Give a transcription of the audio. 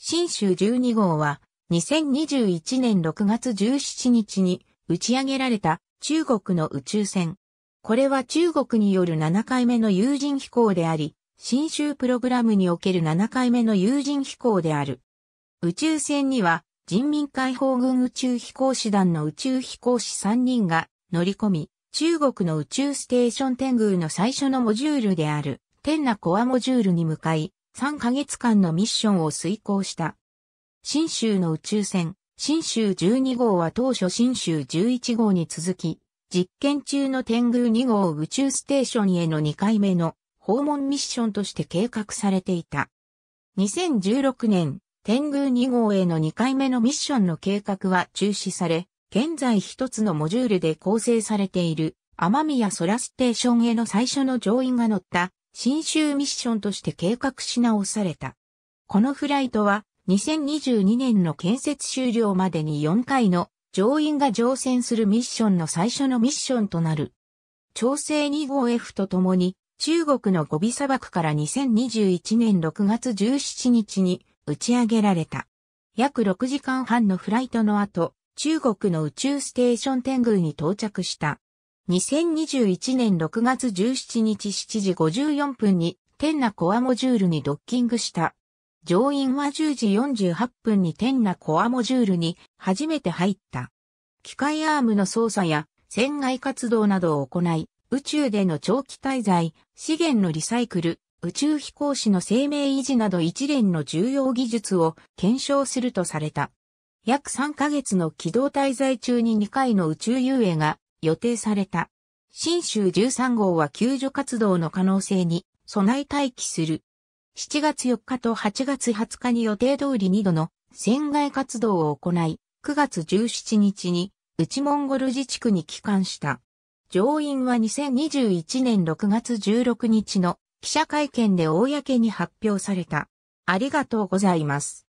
新州12号は2021年6月17日に打ち上げられた中国の宇宙船。これは中国による7回目の有人飛行であり、新州プログラムにおける7回目の有人飛行である。宇宙船には人民解放軍宇宙飛行士団の宇宙飛行士3人が乗り込み、中国の宇宙ステーション天宮の最初のモジュールである天なコアモジュールに向かい、3ヶ月間のミッションを遂行した。新州の宇宙船、新州12号は当初新州11号に続き、実験中の天宮2号宇宙ステーションへの2回目の訪問ミッションとして計画されていた。2016年、天宮2号への2回目のミッションの計画は中止され、現在一つのモジュールで構成されている、天宮空ステーションへの最初の乗員が乗った新州ミッションとして計画し直された。このフライトは2022年の建設終了までに4回の乗員が乗船するミッションの最初のミッションとなる。調整2号 F とともに中国のゴビ砂漠から2021年6月17日に打ち上げられた。約6時間半のフライトの後、中国の宇宙ステーション天宮に到着した。2021年6月17日7時54分に天那コアモジュールにドッキングした。乗員は10時48分に天那コアモジュールに初めて入った。機械アームの操作や船外活動などを行い、宇宙での長期滞在、資源のリサイクル、宇宙飛行士の生命維持など一連の重要技術を検証するとされた。約3ヶ月の軌道滞在中に2回の宇宙遊泳が予定された。新州13号は救助活動の可能性に備え待機する。7月4日と8月20日に予定通り2度の船外活動を行い、9月17日に内モンゴル自治区に帰還した。上院は2021年6月16日の記者会見で公に発表された。ありがとうございます。